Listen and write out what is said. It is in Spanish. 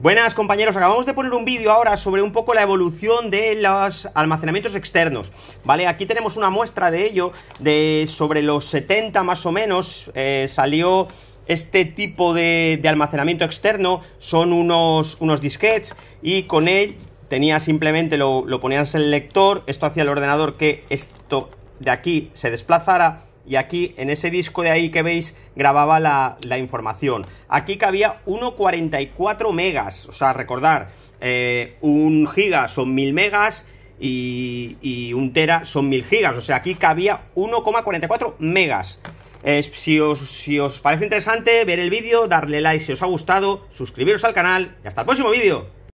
Buenas compañeros, acabamos de poner un vídeo ahora sobre un poco la evolución de los almacenamientos externos, ¿vale? Aquí tenemos una muestra de ello, de sobre los 70 más o menos eh, salió este tipo de, almacenamiento externo, son unos, unos disquets y con él tenía simplemente, lo, lo ponías en el lector, esto hacía el ordenador que esto de aquí se desplazara y aquí en ese disco de ahí que veis grababa la, información. Aquí cabía 1,44 megas, o sea, recordar, eh, un giga son 1000 megas y, un tera son 1000 gigas, o sea, aquí cabía 1,44 megas. Eh, si, si os parece interesante ver el vídeo, darle like si os ha gustado, suscribiros al canal y hasta el próximo vídeo.